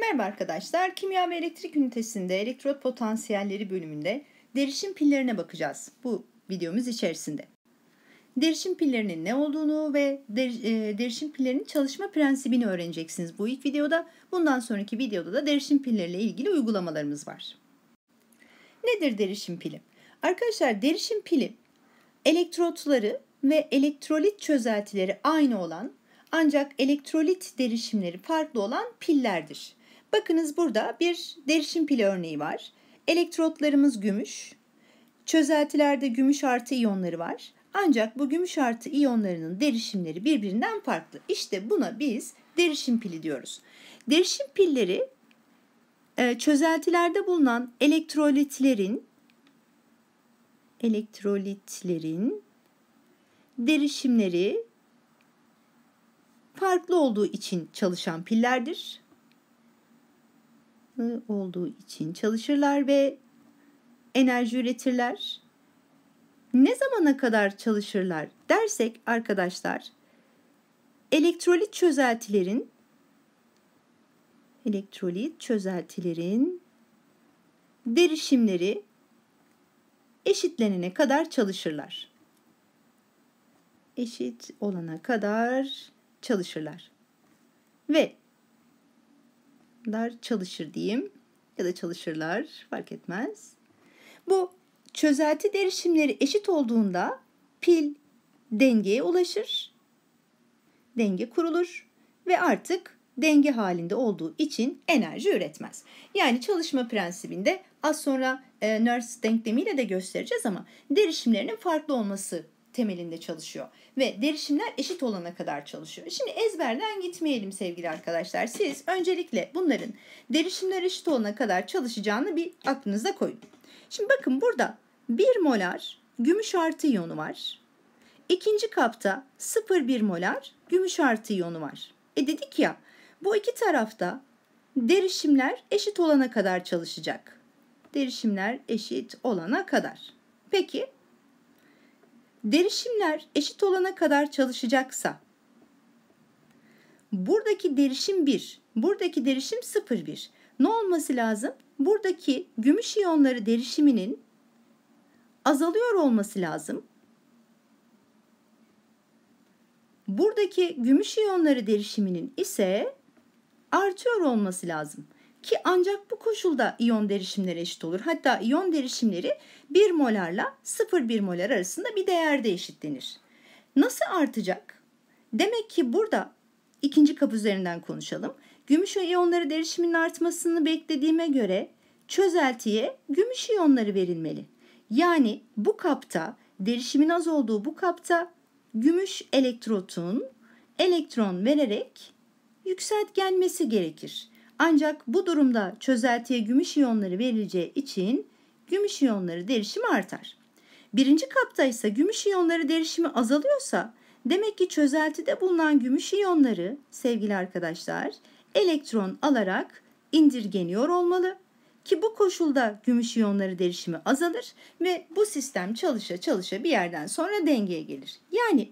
Merhaba arkadaşlar. Kimya ve elektrik ünitesinde elektrot potansiyelleri bölümünde derişim pillerine bakacağız bu videomuz içerisinde. Derişim pillerinin ne olduğunu ve e, derişim pillerinin çalışma prensibini öğreneceksiniz bu ilk videoda. Bundan sonraki videoda da derişim pilleriyle ilgili uygulamalarımız var. Nedir derişim pili? Arkadaşlar derişim pili elektrotları ve elektrolit çözeltileri aynı olan ancak elektrolit derişimleri farklı olan pillerdir. Bakınız burada bir derişim pili örneği var. Elektrotlarımız gümüş. Çözeltilerde gümüş artı iyonları var. Ancak bu gümüş artı iyonlarının derişimleri birbirinden farklı. İşte buna biz derişim pili diyoruz. Derişim pilleri e, çözeltilerde bulunan elektrolitlerin elektrolitlerin derişimleri farklı olduğu için çalışan pillerdir odaklı olduğu için çalışırlar ve enerji üretirler. Ne zamana kadar çalışırlar dersek arkadaşlar elektrolit çözeltilerin elektrolit çözeltilerin derişimleri eşitlenene kadar çalışırlar. Eşit olana kadar çalışırlar. Ve çocuklar çalışır diyeyim ya da çalışırlar fark etmez. Bu çözelti derişimleri eşit olduğunda pil dengeye ulaşır. Denge kurulur ve artık denge halinde olduğu için enerji üretmez. Yani çalışma prensibinde az sonra e, Nernst denklemiyle de göstereceğiz ama derişimlerinin farklı olması temelinde çalışıyor. Ve derişimler eşit olana kadar çalışıyor. Şimdi ezberden gitmeyelim sevgili arkadaşlar. Siz öncelikle bunların derişimler eşit olana kadar çalışacağını bir aklınıza koyun. Şimdi bakın burada 1 molar gümüş artı iyonu var. İkinci kapta 0,1 molar gümüş artı iyonu var. E dedik ya bu iki tarafta derişimler eşit olana kadar çalışacak. Derişimler eşit olana kadar. Peki Derişimler eşit olana kadar çalışacaksa buradaki derişim 1, buradaki derişim 0,1. Ne olması lazım? Buradaki gümüş iyonları derişiminin azalıyor olması lazım. Buradaki gümüş iyonları derişiminin ise artıyor olması lazım. Ki ancak bu koşulda iyon derişimleri eşit olur. Hatta iyon derişimleri 1 molarla 0,1 molar arasında bir değerde eşitlenir. Nasıl artacak? Demek ki burada ikinci kap üzerinden konuşalım. Gümüş iyonları derişimin artmasını beklediğime göre çözeltiye gümüş iyonları verilmeli. Yani bu kapta derişimin az olduğu bu kapta gümüş elektrotun elektron vererek yükseltgenmesi gerekir. Ancak bu durumda çözeltiye gümüş iyonları verileceği için gümüş iyonları derişimi artar. Birinci kapta ise gümüş iyonları derişimi azalıyorsa demek ki çözeltide bulunan gümüş iyonları sevgili arkadaşlar elektron alarak indirgeniyor olmalı ki bu koşulda gümüş iyonları derişimi azalır ve bu sistem çalışa çalışa bir yerden sonra dengeye gelir. Yani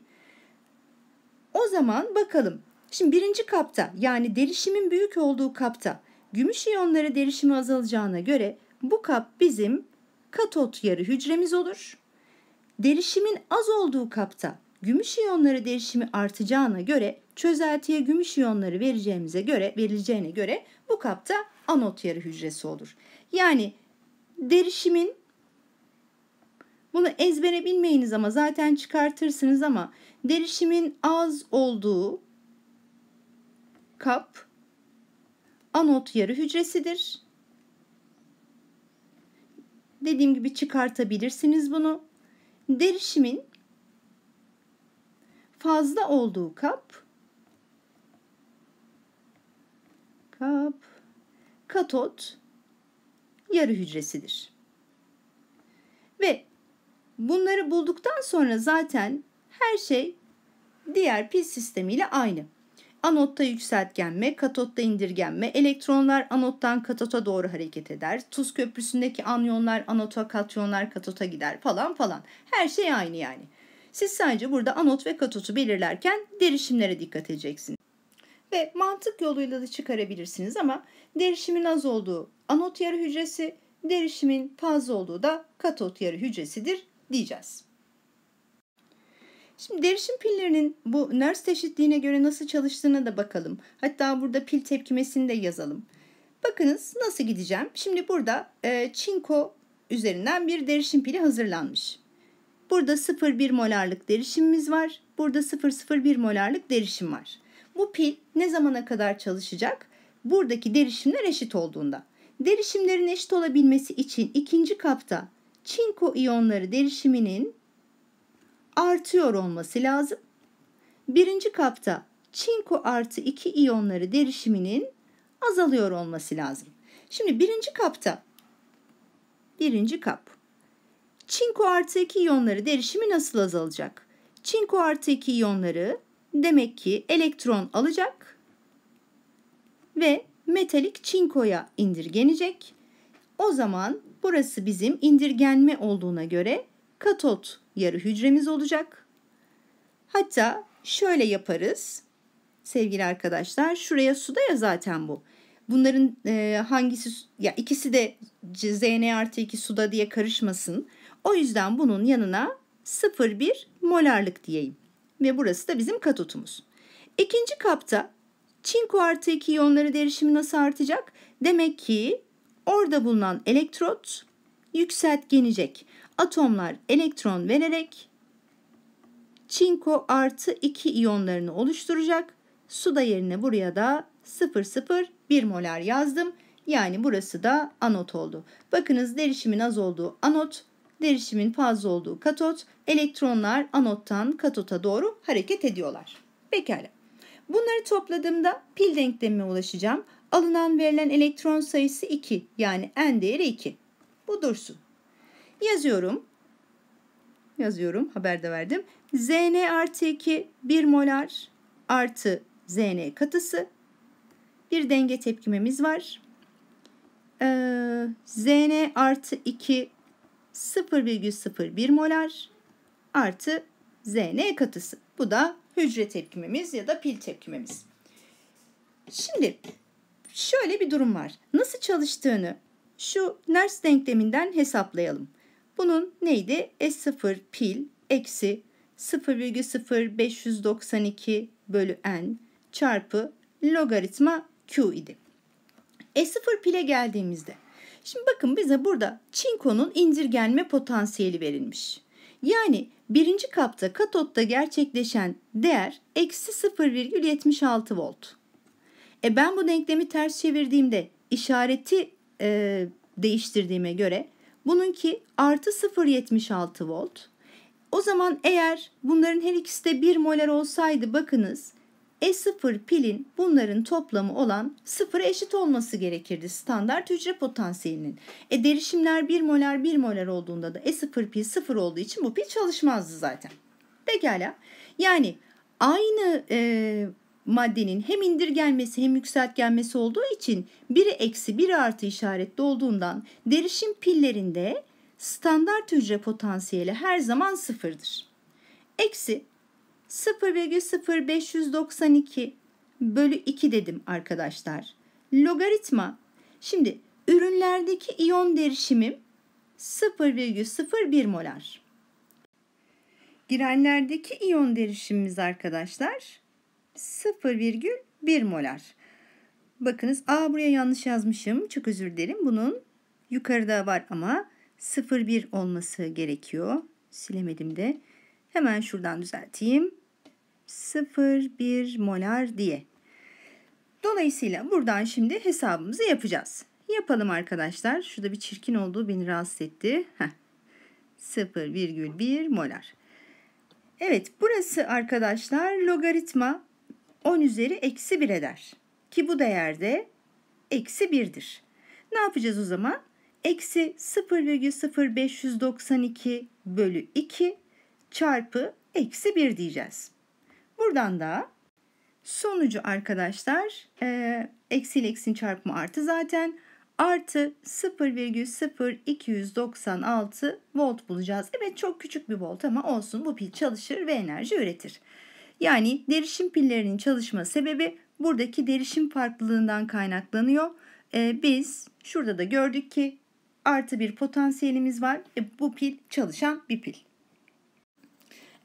o zaman bakalım Şimdi birinci kapta yani derişimin büyük olduğu kapta gümüş iyonları derişimi azalacağına göre bu kap bizim katot yarı hücremiz olur. Derişimin az olduğu kapta gümüş iyonları derişimi artacağına göre çözeltiye gümüş iyonları vereceğimize göre verileceğine göre bu kapta anot yarı hücresi olur. Yani derişimin bunu ezbere bilmeyiniz ama zaten çıkartırsınız ama derişimin az olduğu kap anot yarı hücresidir. Dediğim gibi çıkartabilirsiniz bunu. Derişimin fazla olduğu kap kap katot yarı hücresidir. Ve bunları bulduktan sonra zaten her şey diğer pil sistemiyle aynı. Anotta yükseltgenme, katotta indirgenme, elektronlar anottan katota doğru hareket eder. Tuz köprüsündeki anyonlar anota, katyonlar katota gider falan falan. Her şey aynı yani. Siz sadece burada anot ve katotu belirlerken derişimlere dikkat edeceksiniz. Ve mantık yoluyla da çıkarabilirsiniz ama derişimin az olduğu anot yarı hücresi, derişimin fazla olduğu da katot yarı hücresidir diyeceğiz. Şimdi derişim pillerinin bu nörs eşitliğine göre nasıl çalıştığına da bakalım. Hatta burada pil tepkimesini de yazalım. Bakınız nasıl gideceğim. Şimdi burada e, çinko üzerinden bir derişim pili hazırlanmış. Burada 0,1 molarlık derişimimiz var. Burada 0,01 molarlık derişim var. Bu pil ne zamana kadar çalışacak? Buradaki derişimler eşit olduğunda. Derişimlerin eşit olabilmesi için ikinci kapta çinko iyonları derişiminin artıyor olması lazım. Birinci kapta çinko artı 2 iyonları derişiminin azalıyor olması lazım. Şimdi birinci kapta birinci kap çinko artı 2 iyonları derişimi nasıl azalacak? Çinko artı 2 iyonları demek ki elektron alacak ve metalik çinkoya indirgenecek. O zaman burası bizim indirgenme olduğuna göre katot yarı hücremiz olacak. Hatta şöyle yaparız sevgili arkadaşlar. Şuraya suda ya zaten bu. Bunların e, hangisi ya ikisi de Zn artı 2 suda diye karışmasın. O yüzden bunun yanına 0,1 molarlık diyeyim. Ve burası da bizim katotumuz. İkinci kapta çinko artı 2 iyonları derişimi nasıl artacak? Demek ki orada bulunan elektrot yükseltgenecek atomlar elektron vererek çinko artı 2 iyonlarını oluşturacak. Su da yerine buraya da 0,01 molar yazdım. Yani burası da anot oldu. Bakınız derişimin az olduğu anot, derişimin fazla olduğu katot. Elektronlar anottan katota doğru hareket ediyorlar. Pekala. Bunları topladığımda pil denklemine ulaşacağım. Alınan verilen elektron sayısı 2 yani n değeri 2. Bu dursun yazıyorum. Yazıyorum. Haber de verdim. Zn artı 2 1 molar artı Zn katısı. Bir denge tepkimemiz var. Ee, Zn artı 2 0,01 molar artı Zn katısı. Bu da hücre tepkimemiz ya da pil tepkimemiz. Şimdi şöyle bir durum var. Nasıl çalıştığını şu Nernst denkleminden hesaplayalım. Bunun neydi? E S0 pil eksi 0,0592 bölü n çarpı logaritma q idi. E0 pile geldiğimizde. Şimdi bakın bize burada çinkonun indirgenme potansiyeli verilmiş. Yani birinci kapta katotta gerçekleşen değer eksi 0,76 volt. E ben bu denklemi ters çevirdiğimde işareti e, değiştirdiğime göre Bununki artı 0.76 volt. O zaman eğer bunların her ikisi de 1 molar olsaydı bakınız E0 pilin bunların toplamı olan 0'a eşit olması gerekirdi standart hücre potansiyelinin. E derişimler 1 molar 1 molar olduğunda da E0 pil 0 olduğu için bu pil çalışmazdı zaten. Pekala yani aynı e, maddenin hem indirgenmesi hem yükseltgenmesi olduğu için biri eksi biri artı işaretli olduğundan derişim pillerinde standart hücre potansiyeli her zaman sıfırdır. Eksi 0,0592 bölü 2 dedim arkadaşlar. Logaritma. Şimdi ürünlerdeki iyon derişimim 0,01 molar. Girenlerdeki iyon derişimimiz arkadaşlar 0,1 molar. Bakınız A buraya yanlış yazmışım. Çok özür dilerim. Bunun yukarıda var ama 0,1 olması gerekiyor. Silemedim de. Hemen şuradan düzelteyim. 0,1 molar diye. Dolayısıyla buradan şimdi hesabımızı yapacağız. Yapalım arkadaşlar. Şurada bir çirkin olduğu beni rahatsız etti. 0,1 molar. Evet burası arkadaşlar logaritma 10 üzeri eksi 1 eder. Ki bu değer de eksi 1'dir. Ne yapacağız o zaman? Eksi 0,0592 bölü 2 çarpı eksi 1 diyeceğiz. Buradan da sonucu arkadaşlar e, eksi ile eksin çarpımı artı zaten artı 0,0296 volt bulacağız. Evet çok küçük bir volt ama olsun bu pil çalışır ve enerji üretir. Yani derişim pillerinin çalışma sebebi buradaki derişim farklılığından kaynaklanıyor. E, biz şurada da gördük ki artı bir potansiyelimiz var. E, bu pil çalışan bir pil.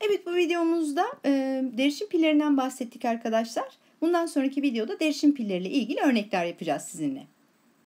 Evet bu videomuzda e, derişim pillerinden bahsettik arkadaşlar. Bundan sonraki videoda derişim pilleriyle ilgili örnekler yapacağız sizinle.